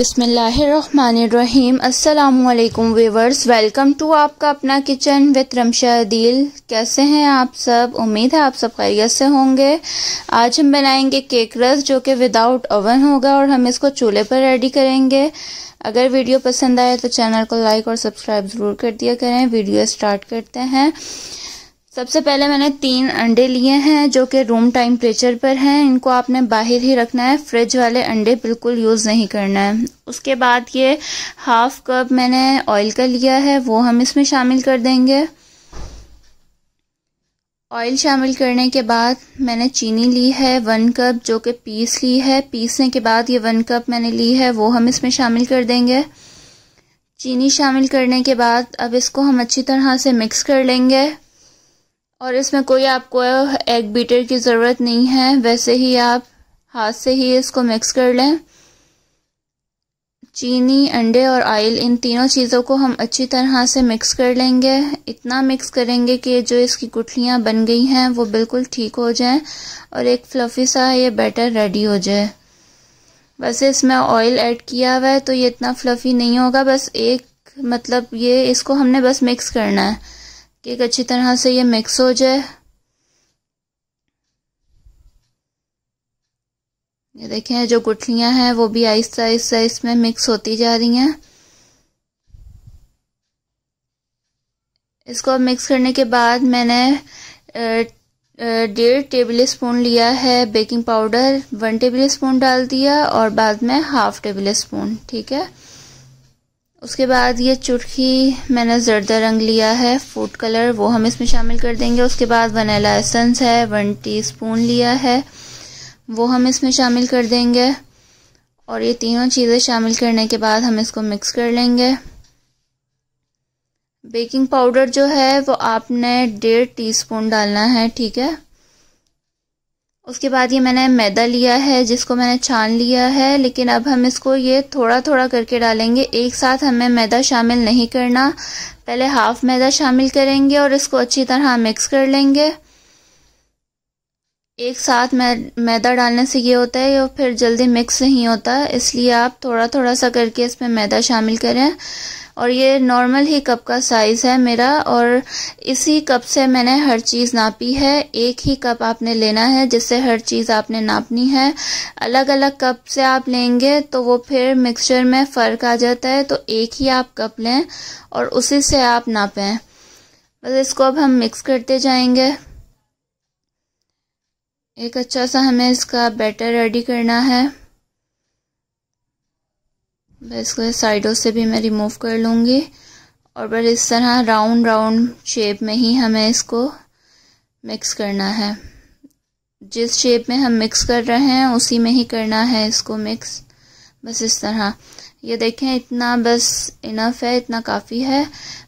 बिसमीम अल्लाम viewers welcome to आपका अपना किचन विथ रमशा कैसे हैं आप सब उम्मीद है आप सब खैरियत से होंगे आज हम बनाएंगे केक रस जो कि विदाउट ओवन होगा और हम इसको चूल्हे पर रेडी करेंगे अगर वीडियो पसंद आए तो चैनल को लाइक और सब्सक्राइब ज़रूर कर दिया करें वीडियो स्टार्ट करते हैं सबसे पहले मैंने तीन अंडे लिए हैं जो कि रूम टेम्परेचर पर हैं इनको आपने बाहर ही रखना है फ्रिज वाले अंडे बिल्कुल यूज़ नहीं करना है उसके बाद ये हाफ कप मैंने ऑयल का लिया है वो हम इसमें शामिल कर देंगे ऑयल शामिल करने के बाद मैंने चीनी ली है वन कप जो कि पीस ली है पीसने के बाद ये वन कप मैंने ली है वो हम इसमें शामिल कर देंगे चीनी शामिल करने के बाद अब इसको हम अच्छी तरह से मिक्स कर लेंगे और इसमें कोई आपको एग बीटर की ज़रूरत नहीं है वैसे ही आप हाथ से ही इसको मिक्स कर लें चीनी अंडे और आयल इन तीनों चीज़ों को हम अच्छी तरह से मिक्स कर लेंगे इतना मिक्स करेंगे कि जो इसकी गुठलियाँ बन गई हैं वो बिल्कुल ठीक हो जाएं और एक फ्लफ़ी सा ये बैटर रेडी हो जाए वैसे इसमें ऑयल ऐड किया हुआ है तो ये इतना फ्लफ़ी नहीं होगा बस एक मतलब ये इसको हमने बस मिक्स करना है केक अच्छी तरह से ये मिक्स हो जाए ये देखें जो गुठलियां हैं वो भी आहिस्ता आहिस्ता इसमें मिक्स होती जा रही हैं इसको मिक्स करने के बाद मैंने डेढ़ टेबल स्पून लिया है baking powder one tablespoon डाल दिया और बाद में हाफ टेबल स्पून ठीक है उसके बाद ये चुटकी मैंने जर्दा रंग लिया है फूड कलर वो हम इसमें शामिल कर देंगे उसके बाद वनीला एसेंस है वन टीस्पून लिया है वो हम इसमें शामिल कर देंगे और ये तीनों चीज़ें शामिल करने के बाद हम इसको मिक्स कर लेंगे बेकिंग पाउडर जो है वो आपने डेढ़ टीस्पून डालना है ठीक है उसके बाद ये मैंने मैदा लिया है जिसको मैंने छान लिया है लेकिन अब हम इसको ये थोड़ा थोड़ा करके डालेंगे एक साथ हमें मैदा शामिल नहीं करना पहले हाफ मैदा शामिल करेंगे और इसको अच्छी तरह मिक्स कर लेंगे एक साथ मैदा डालने से ये होता है और फिर जल्दी मिक्स नहीं होता इसलिए आप थोड़ा थोड़ा सा करके इसमें मैदा शामिल करें और ये नॉर्मल ही कप का साइज़ है मेरा और इसी कप से मैंने हर चीज़ नापी है एक ही कप आपने लेना है जिससे हर चीज़ आपने नापनी है अलग अलग कप से आप लेंगे तो वो फिर मिक्सचर में फ़र्क आ जाता है तो एक ही आप कप लें और उसी से आप नापें बस इसको अब हम मिक्स करते जाएंगे एक अच्छा सा हमें इसका बैटर रेडी करना है मैं इसको साइडों से भी मैं रिमूव कर लूँगी और बस इस तरह राउंड राउंड शेप में ही हमें इसको मिक्स करना है जिस शेप में हम मिक्स कर रहे हैं उसी में ही करना है इसको मिक्स बस इस तरह ये देखें इतना बस इनफ है इतना काफ़ी है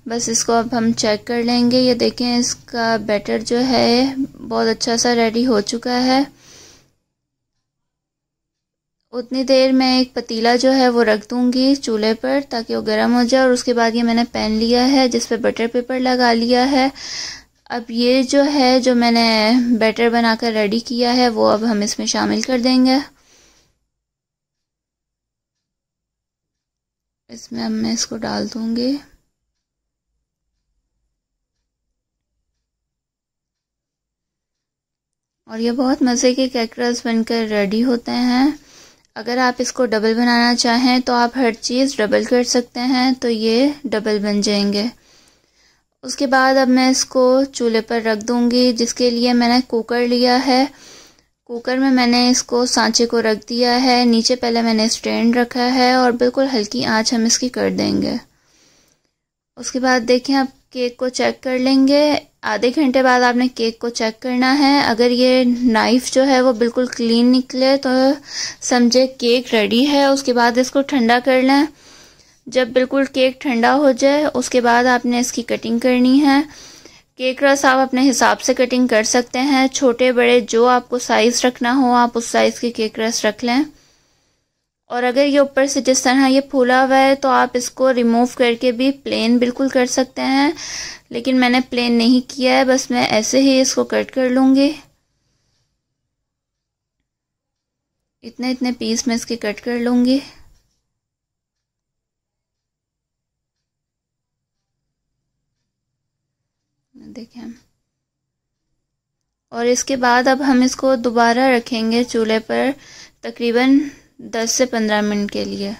बस इसको अब हम चेक कर लेंगे ये देखें इसका बैटर जो है बहुत अच्छा सा रेडी हो चुका है उतनी देर मैं एक पतीला जो है वो रख दूंगी चूल्हे पर ताकि वो गर्म हो जाए और उसके बाद ये मैंने पैन लिया है जिस पे बटर पेपर लगा लिया है अब ये जो है जो मैंने बैटर बनाकर रेडी किया है वो अब हम इसमें शामिल कर देंगे इसमें अब मैं इसको डाल दूंगी और ये बहुत मज़े के कैकरस बनकर रेडी होते हैं अगर आप इसको डबल बनाना चाहें तो आप हर चीज़ डबल कर सकते हैं तो ये डबल बन जाएंगे उसके बाद अब मैं इसको चूल्हे पर रख दूँगी जिसके लिए मैंने कुकर लिया है कुकर में मैंने इसको सांचे को रख दिया है नीचे पहले मैंने स्टैंड रखा है और बिल्कुल हल्की आंच हम इसकी कर देंगे उसके बाद देखें आप केक को चेक कर लेंगे आधे घंटे बाद आपने केक को चेक करना है अगर ये नाइफ़ जो है वो बिल्कुल क्लीन निकले तो समझे केक रेडी है उसके बाद इसको ठंडा कर लें जब बिल्कुल केक ठंडा हो जाए उसके बाद आपने इसकी कटिंग करनी है केक रस आप अपने हिसाब से कटिंग कर सकते हैं छोटे बड़े जो आपको साइज़ रखना हो आप उस साइज़ के केक रस रख लें और अगर ये ऊपर से जिस तरह ये फूला हुआ है तो आप इसको रिमूव करके भी प्लेन बिल्कुल कर सकते हैं लेकिन मैंने प्लेन नहीं किया है बस मैं ऐसे ही इसको कट कर लूँगी इतने इतने पीस मैं इसके कट कर लूँगी देखें और इसके बाद अब हम इसको दोबारा रखेंगे चूल्हे पर तकरीबन दस से पंद्रह मिनट के लिए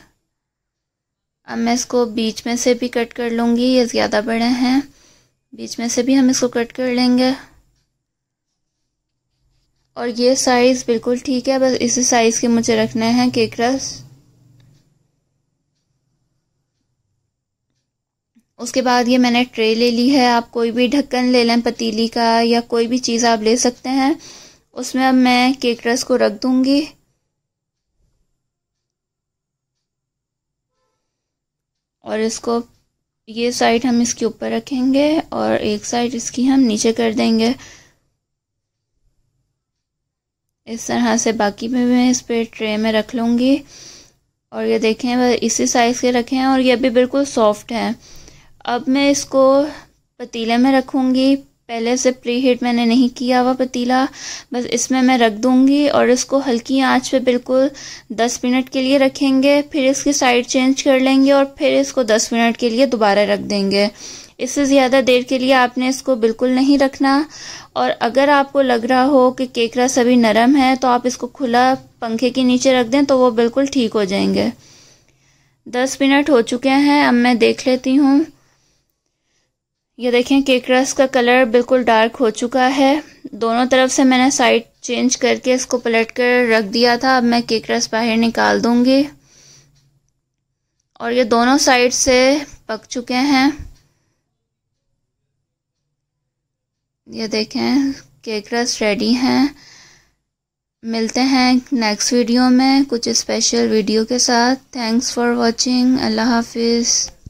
अब मैं इसको बीच में से भी कट कर लूँगी ये ज़्यादा बड़े हैं बीच में से भी हम इसको कट कर लेंगे और ये साइज़ बिल्कुल ठीक है बस इसी साइज़ के मुझे रखने हैं केक रस उसके बाद ये मैंने ट्रे ले ली है आप कोई भी ढक्कन ले लें पतीली का या कोई भी चीज़ आप ले सकते हैं उसमें अब मैं केक रस को रख दूँगी और इसको ये साइड हम इसके ऊपर रखेंगे और एक साइड इसकी हम नीचे कर देंगे इस तरह से बाकी भी मैं इस पर ट्रे में रख लूँगी और ये देखें वह इसी साइज़ के रखे हैं और ये भी बिल्कुल सॉफ्ट हैं अब मैं इसको पतीले में रखूँगी पहले से प्री हीट मैंने नहीं किया हुआ पतीला बस इसमें मैं रख दूँगी और इसको हल्की आंच पे बिल्कुल 10 मिनट के लिए रखेंगे फिर इसकी साइड चेंज कर लेंगे और फिर इसको 10 मिनट के लिए दोबारा रख देंगे इससे ज़्यादा देर के लिए आपने इसको बिल्कुल नहीं रखना और अगर आपको लग रहा हो कि केकड़ा सभी नरम है तो आप इसको खुला पंखे के नीचे रख दें तो वो बिल्कुल ठीक हो जाएंगे दस मिनट हो चुके हैं अब मैं देख लेती हूँ ये देखें केक रस का कलर बिल्कुल डार्क हो चुका है दोनों तरफ से मैंने साइड चेंज करके इसको पलट कर रख दिया था अब मैं केक रस बाहर निकाल दूंगी और ये दोनों साइड से पक चुके हैं ये देखें केक रस रेडी हैं मिलते हैं नेक्स्ट वीडियो में कुछ स्पेशल वीडियो के साथ थैंक्स फॉर वाचिंग अल्लाह हाफिज़